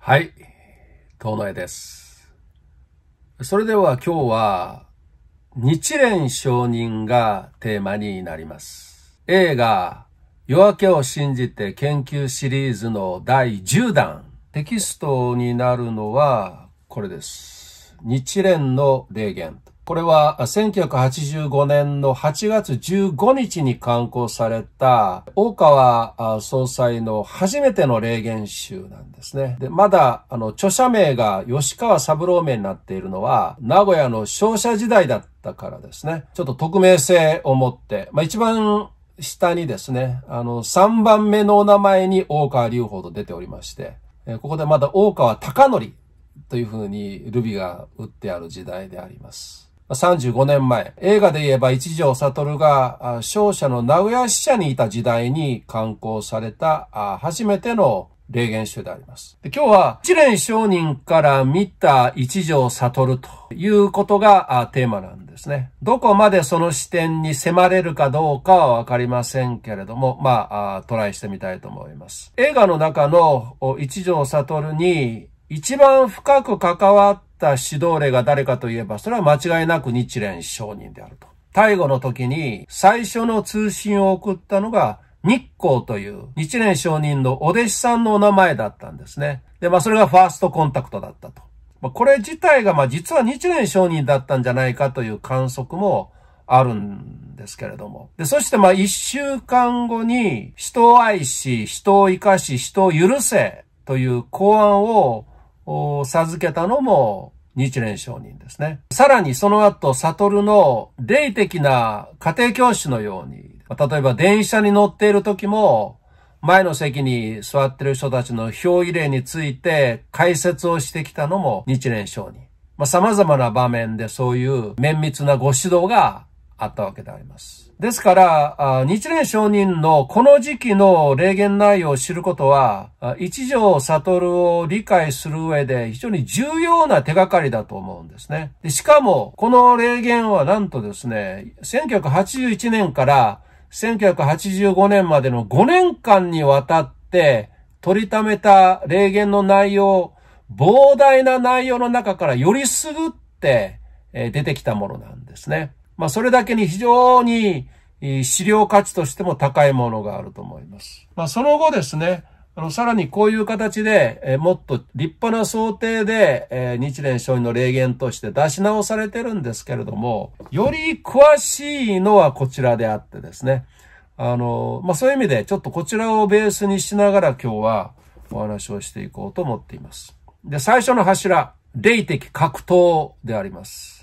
はい、東内です。それでは今日は日蓮承人がテーマになります。映画夜明けを信じて研究シリーズの第10弾。テキストになるのはこれです。日蓮の霊言。これは1985年の8月15日に刊行された大川総裁の初めての霊言集なんですね。で、まだあの著者名が吉川三郎名になっているのは名古屋の商社時代だったからですね。ちょっと匿名性を持って、まあ一番下にですね、あの3番目のお名前に大川隆法と出ておりまして、ここでまだ大川隆則というふうにルビが打ってある時代であります。35年前、映画で言えば一条悟が勝者の名古屋支社にいた時代に刊行された初めての霊言集であります。今日は一連商人から見た一条悟ということがテーマなんですね。どこまでその視点に迫れるかどうかはわかりませんけれども、まあ、トライしてみたいと思います。映画の中の一条悟に一番深く関わっった指導霊が誰かといえば、それは間違いなく日蓮商人であると。最後の時に最初の通信を送ったのが日光という日蓮商人のお弟子さんのお名前だったんですね。で、まあそれがファーストコンタクトだったと。まあ、これ自体がまあ実は日蓮商人だったんじゃないかという観測もあるんですけれども。で、そしてまあ一週間後に人を愛し、人を生かし、人を許せという公案を授けたのも日蓮聖人ですね。さらにその後、悟の霊的な家庭教師のように、例えば電車に乗っている時も、前の席に座ってる人たちの表意例について解説をしてきたのも日蓮聖人。まあ、様々な場面でそういう綿密なご指導があったわけであります。ですから、日蓮聖人のこの時期の霊言内容を知ることは、一条悟を理解する上で非常に重要な手がかりだと思うんですね。しかも、この霊言はなんとですね、1981年から1985年までの5年間にわたって取りためた霊言の内容、膨大な内容の中からよりすぐって出てきたものなんですね。まあ、それだけに非常に資料価値としても高いものがあると思います。まあ、その後ですね、あの、さらにこういう形で、えもっと立派な想定で、え日蓮聖人の霊言として出し直されてるんですけれども、より詳しいのはこちらであってですね、あの、まあ、そういう意味で、ちょっとこちらをベースにしながら今日はお話をしていこうと思っています。で、最初の柱、霊的格闘であります。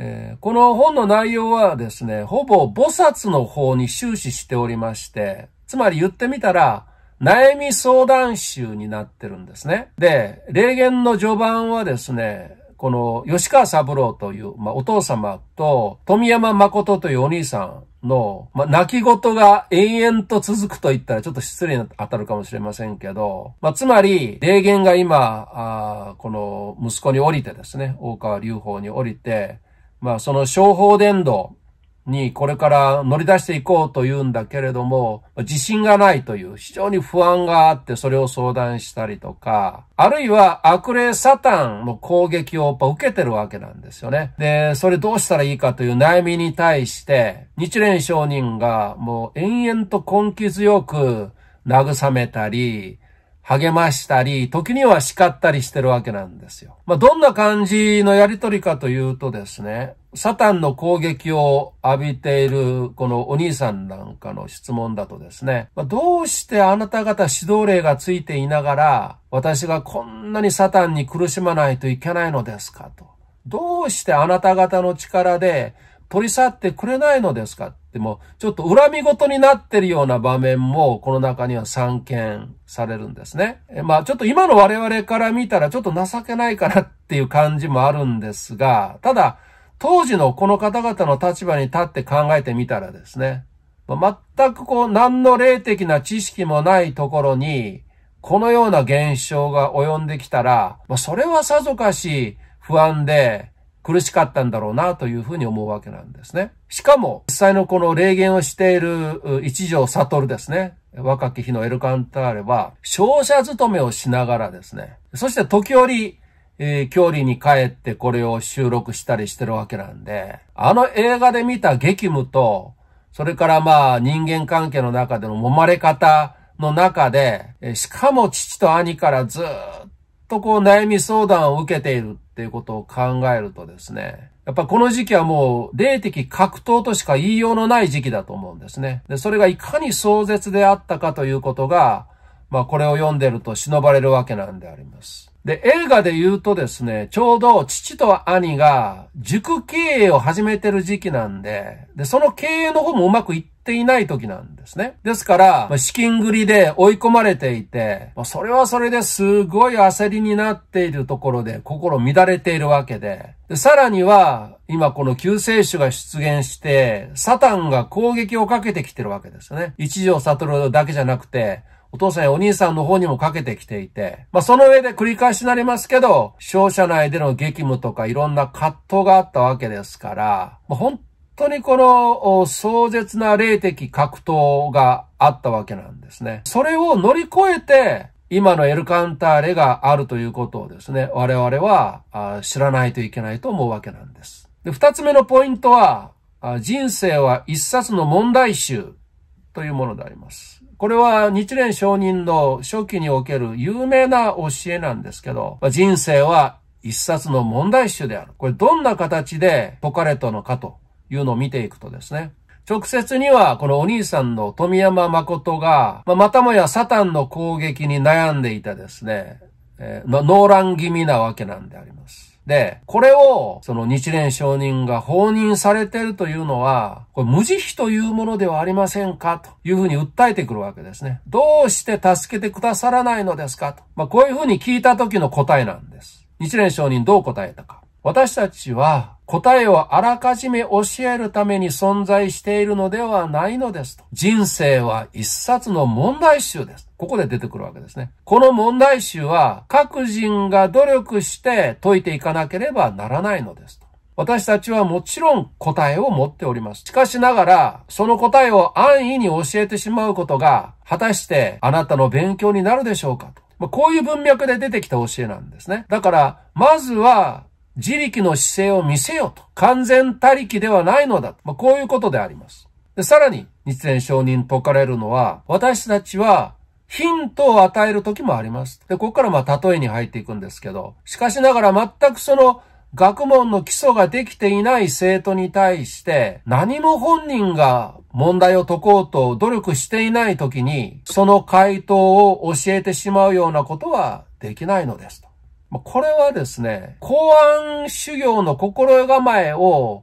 えー、この本の内容はですね、ほぼ菩薩の方に終始しておりまして、つまり言ってみたら、悩み相談集になってるんですね。で、霊言の序盤はですね、この吉川三郎という、まあ、お父様と富山誠というお兄さんの、まあ、泣き言が延々と続くと言ったらちょっと失礼に当たるかもしれませんけど、まあ、つまり、霊言が今、この息子に降りてですね、大川隆法に降りて、まあその商法伝道にこれから乗り出していこうというんだけれども、自信がないという非常に不安があってそれを相談したりとか、あるいは悪霊サタンの攻撃をやっぱ受けてるわけなんですよね。で、それどうしたらいいかという悩みに対して、日蓮商人がもう延々と根気強く慰めたり、励ましたり、時には叱ったりしてるわけなんですよ。まあ、どんな感じのやりとりかというとですね、サタンの攻撃を浴びているこのお兄さんなんかの質問だとですね、まあ、どうしてあなた方指導霊がついていながら、私がこんなにサタンに苦しまないといけないのですかと。どうしてあなた方の力で取り去ってくれないのですかっても、ちょっと恨み事になってるような場面も、この中には散見されるんですね。まあちょっと今の我々から見たらちょっと情けないかなっていう感じもあるんですが、ただ、当時のこの方々の立場に立って考えてみたらですね、全くこう何の霊的な知識もないところに、このような現象が及んできたら、それはさぞかし不安で、苦しかったんだろうなというふうに思うわけなんですね。しかも、実際のこの霊言をしている一条悟ですね。若き日のエルカンターレは、勝者勤めをしながらですね、そして時折、えー、距離に帰ってこれを収録したりしてるわけなんで、あの映画で見た激務と、それからまあ人間関係の中での揉まれ方の中で、しかも父と兄からずっとこう悩み相談を受けているっていうことを考えるとですね、やっぱこの時期はもう霊的格闘としか言いようのない時期だと思うんですね。で、それがいかに壮絶であったかということが、まあこれを読んでると忍ばれるわけなんであります。で、映画で言うとですね、ちょうど父と兄が塾経営を始めてる時期なんで、で、その経営の方もうまくいってていない時なんですね。ですから、まあ、資金繰りで追い込まれていて、まあ、それはそれですごい焦りになっているところで心乱れているわけで、でさらには、今この救世主が出現して、サタンが攻撃をかけてきてるわけですよね。一条悟だけじゃなくて、お父さんやお兄さんの方にもかけてきていて、まあその上で繰り返しになりますけど、商社内での激務とかいろんな葛藤があったわけですから、まあ、本当にこの壮絶な霊的格闘があったわけなんですね。それを乗り越えて、今のエルカンターレがあるということをですね、我々は知らないといけないと思うわけなんです。で、二つ目のポイントは、人生は一冊の問題集というものであります。これは日蓮承認の初期における有名な教えなんですけど、人生は一冊の問題集である。これどんな形で解かれたのかというのを見ていくとですね、直接にはこのお兄さんの富山誠が、ままたもやサタンの攻撃に悩んでいたですね、えー、ノー気味なわけなんであります。で、これを、その日蓮上人が放任されてるというのは、これ無慈悲というものではありませんかというふうに訴えてくるわけですね。どうして助けてくださらないのですかと。まあ、こういうふうに聞いた時の答えなんです。日蓮上人どう答えたか。私たちは、答えをあらかじめ教えるために存在しているのではないのですと。人生は一冊の問題集です。ここで出てくるわけですね。この問題集は各人が努力して解いていかなければならないのですと。私たちはもちろん答えを持っております。しかしながら、その答えを安易に教えてしまうことが、果たしてあなたの勉強になるでしょうかと。まこういう文脈で出てきた教えなんですね。だから、まずは自力の姿勢を見せよと。完全他力ではないのだ。まあ、こういうことであります。でさらに、日蓮承認説かれるのは、私たちはヒントを与える時もあります。で、ここからまあ例えに入っていくんですけど、しかしながら全くその学問の基礎ができていない生徒に対して、何も本人が問題を解こうと努力していない時に、その回答を教えてしまうようなことはできないのですと。まあ、これはですね、公安修行の心構えを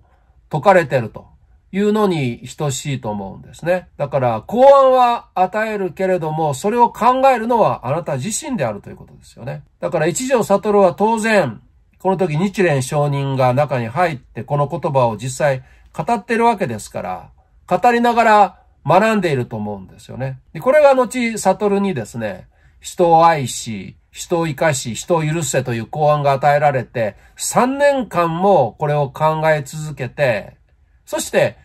解かれてるというのに等しいと思うんですね。だから、公安は与えるけれども、それを考えるのはあなた自身であるということですよね。だから、一条悟は当然、この時日蓮上人が中に入ってこの言葉を実際語ってるわけですから、語りながら学んでいると思うんですよね。でこれが後、悟にですね、人を愛し、人を生かし、人を許せという公案が与えられて、3年間もこれを考え続けて、そして、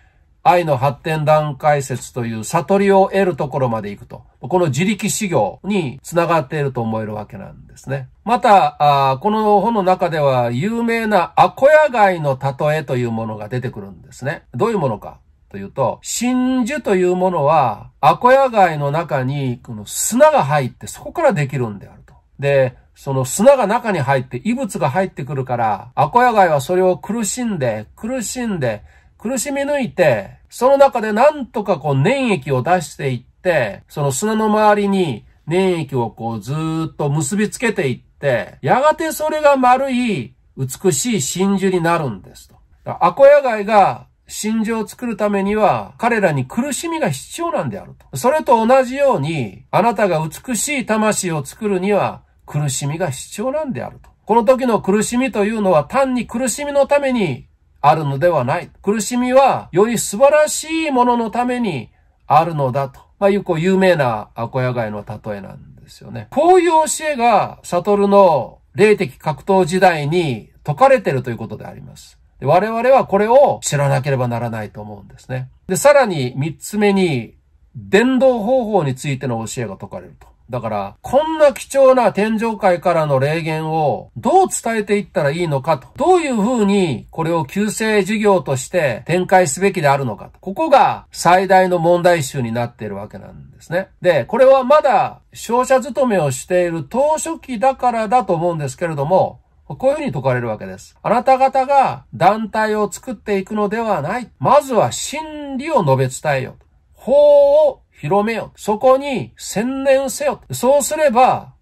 愛の発展段階説という悟りを得るところまで行くと。この自力修行につながっていると思えるわけなんですね。また、この本の中では有名なアコヤイの例えというものが出てくるんですね。どういうものかというと、真珠というものはアコヤイの中にこの砂が入ってそこからできるんである。で、その砂が中に入って異物が入ってくるから、アコヤガイはそれを苦しんで、苦しんで、苦しみ抜いて、その中でなんとかこう粘液を出していって、その砂の周りに粘液をこうずっと結びつけていって、やがてそれが丸い美しい真珠になるんですと。アコヤガイが真珠を作るためには彼らに苦しみが必要なんであると。それと同じように、あなたが美しい魂を作るには苦しみが必要なんであると。この時の苦しみというのは単に苦しみのためにあるのではない。苦しみはより素晴らしいもののためにあるのだと。まあ、いうこう有名なアコヤガイの例えなんですよね。こういう教えが悟の霊的格闘時代に解かれているということであります。我々はこれを知らなければならないと思うんですね。で、さらに三つ目に、伝道方法についての教えが解かれると。だから、こんな貴重な天上界からの霊言をどう伝えていったらいいのかと。どういうふうにこれを救世事業として展開すべきであるのかと。ここが最大の問題集になっているわけなんですね。で、これはまだ商社勤めをしている当初期だからだと思うんですけれども、こういうふうに解かれるわけです。あなた方が団体を作っていくのではない。まずは真理を述べ伝えよ。法を広めよ。そこに専念せよ。そうすれば、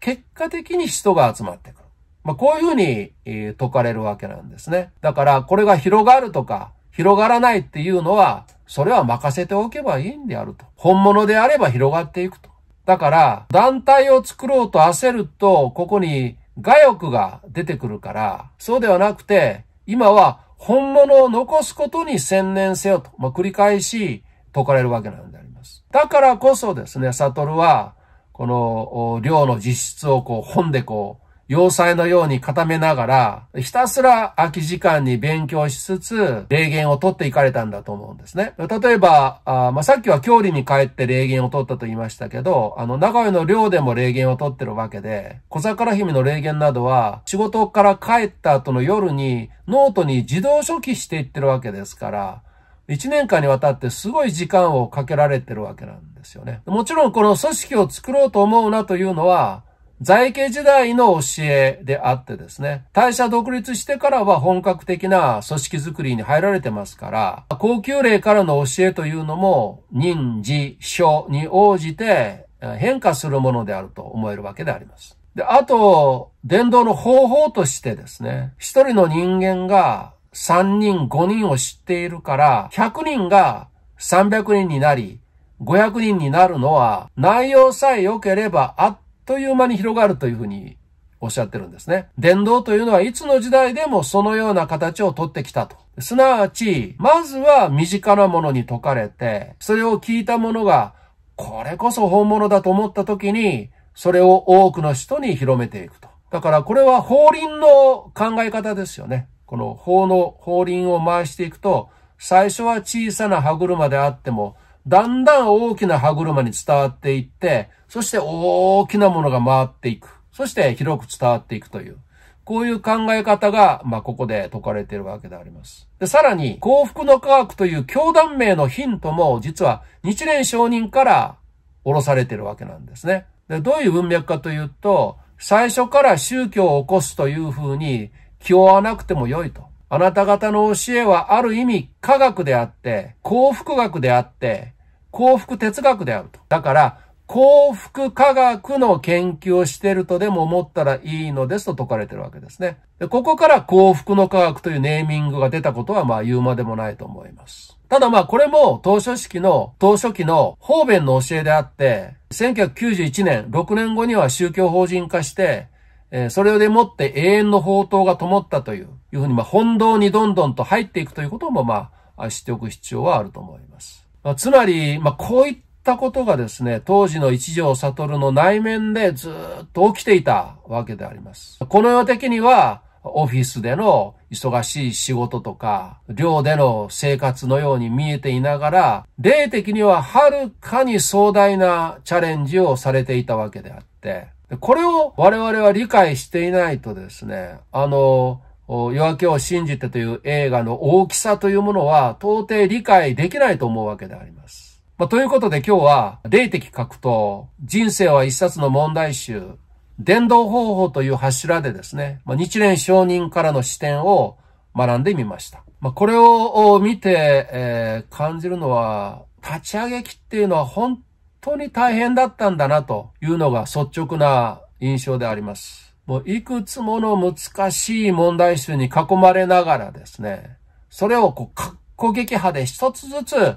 結果的に人が集まってくる。まあ、こういうふうに、え解かれるわけなんですね。だから、これが広がるとか、広がらないっていうのは、それは任せておけばいいんであると。本物であれば広がっていくと。だから、団体を作ろうと焦ると、ここに我欲が出てくるから、そうではなくて、今は本物を残すことに専念せよと、まあ、繰り返し解かれるわけなんだよ。ます。だからこそですね、悟は、この、量の実質をこう、本でこう、要塞のように固めながら、ひたすら空き時間に勉強しつつ、霊言を取っていかれたんだと思うんですね。例えば、あまあ、さっきは郷里に帰って霊言を取ったと言いましたけど、あの、長屋の寮でも霊言を取ってるわけで、小桜姫の霊言などは、仕事から帰った後の夜に、ノートに自動書記していってるわけですから、1年間にわたってすごい時間をかけられてるわけなんですよね。もちろんこの組織を作ろうと思うなというのは、在家時代の教えであってですね、大社独立してからは本格的な組織づくりに入られてますから、高級霊からの教えというのも、人事、書に応じて変化するものであると思えるわけであります。で、あと、伝道の方法としてですね、一人の人間が3人、5人を知っているから、100人が300人になり、500人になるのは、内容さえ良ければあっという間に広がるというふうにおっしゃってるんですね。伝道というのはいつの時代でもそのような形をとってきたと。すなわち、まずは身近なものに解かれて、それを聞いたものが、これこそ本物だと思った時に、それを多くの人に広めていくと。だからこれは法輪の考え方ですよね。この法の、法輪を回していくと、最初は小さな歯車であっても、だんだん大きな歯車に伝わっていって、そして大きなものが回っていく。そして広く伝わっていくという。こういう考え方が、まあ、ここで説かれているわけであります。で、さらに、幸福の科学という教団名のヒントも、実は日蓮上人から下ろされているわけなんですね。で、どういう文脈かというと、最初から宗教を起こすというふうに、気負わなくてもよいと。あなた方の教えはある意味科学であって、幸福学であって、幸福哲学であると。だから、幸福科学の研究をしてるとでも思ったらいいのですと説かれてるわけですね。でここから幸福の科学というネーミングが出たことはまあ言うまでもないと思います。ただまあこれも当初式の、当初期の方便の教えであって、1991年、6年後には宗教法人化して、えそれでもって永遠の宝刀が灯ったという、いうふうに、ま本堂にどんどんと入っていくということも、まあ、知っておく必要はあると思います。まつまり、まこういったことがですね、当時の一条悟の内面でずっと起きていたわけであります。この世的には、オフィスでの忙しい仕事とか、寮での生活のように見えていながら、霊的にははるかに壮大なチャレンジをされていたわけであって、これを我々は理解していないとですね、あの、夜明けを信じてという映画の大きさというものは到底理解できないと思うわけであります。まあ、ということで今日は、霊的格闘、人生は一冊の問題集、伝道方法という柱でですね、まあ、日蓮承認からの視点を学んでみました。まあ、これを見て、えー、感じるのは、立ち上げ期っていうのは本当に大変だったんだなというのが率直な印象であります。もういくつもの難しい問題集に囲まれながらですね、それをこう、かっ撃破で一つずつ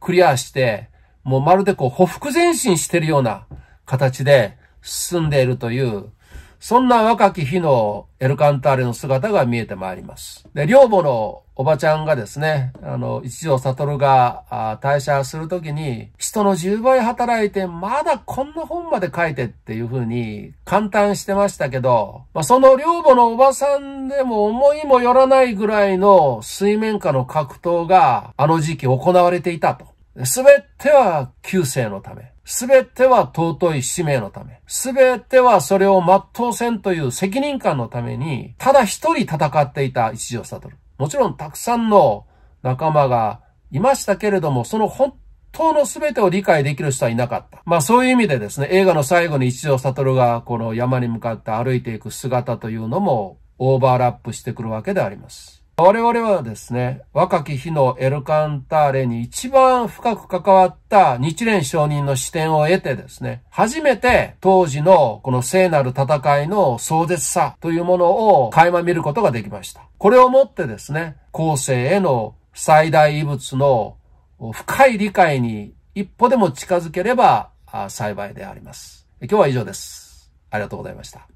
クリアして、もうまるでこう、ほふ前進してるような形で進んでいるという、そんな若き日のエルカンターレの姿が見えてまいります。で、寮母のおばちゃんがですね、あの、一条悟が退社するときに、人の10倍働いて、まだこんな本まで書いてっていうふうに、簡単してましたけど、まあ、その寮母のおばさんでも思いもよらないぐらいの水面下の格闘が、あの時期行われていたと。すべては、旧世のため。すべては尊い使命のため、すべてはそれを全うせんという責任感のために、ただ一人戦っていた一条悟。もちろんたくさんの仲間がいましたけれども、その本当の全てを理解できる人はいなかった。まあそういう意味でですね、映画の最後に一条悟がこの山に向かって歩いていく姿というのもオーバーラップしてくるわけであります。我々はですね、若き日のエルカンターレに一番深く関わった日蓮上人の視点を得てですね、初めて当時のこの聖なる戦いの壮絶さというものを垣間見ることができました。これをもってですね、後世への最大遺物の深い理解に一歩でも近づければ幸いであります。今日は以上です。ありがとうございました。